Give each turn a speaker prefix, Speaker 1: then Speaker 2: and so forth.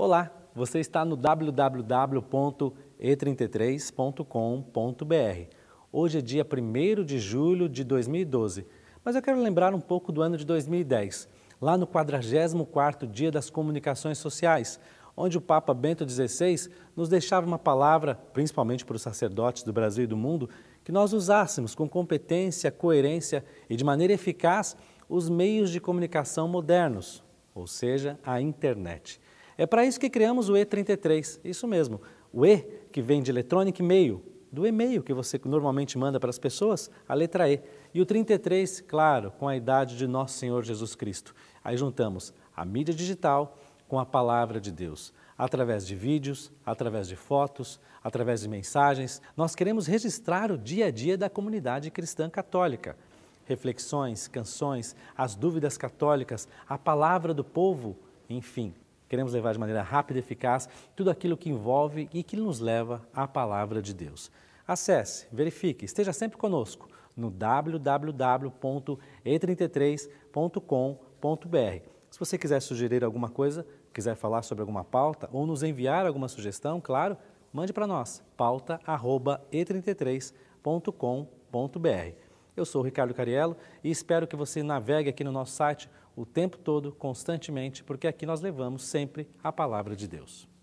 Speaker 1: Olá, você está no www.e33.com.br. Hoje é dia 1 de julho de 2012, mas eu quero lembrar um pouco do ano de 2010, lá no 44º Dia das Comunicações Sociais, onde o Papa Bento XVI nos deixava uma palavra, principalmente para os sacerdotes do Brasil e do mundo, que nós usássemos com competência, coerência e de maneira eficaz os meios de comunicação modernos, ou seja, a internet. É para isso que criamos o E33, isso mesmo. O E, que vem de Electronic Mail, do e-mail que você normalmente manda para as pessoas, a letra E. E o 33, claro, com a idade de Nosso Senhor Jesus Cristo. Aí juntamos a mídia digital com a palavra de Deus. Através de vídeos, através de fotos, através de mensagens, nós queremos registrar o dia a dia da comunidade cristã católica. Reflexões, canções, as dúvidas católicas, a palavra do povo, enfim, Queremos levar de maneira rápida e eficaz tudo aquilo que envolve e que nos leva à palavra de Deus. Acesse, verifique, esteja sempre conosco no www.e33.com.br. Se você quiser sugerir alguma coisa, quiser falar sobre alguma pauta ou nos enviar alguma sugestão, claro, mande para nós, pauta@e33.com.br. Eu sou o Ricardo Cariello e espero que você navegue aqui no nosso site o tempo todo, constantemente, porque aqui nós levamos sempre a palavra de Deus.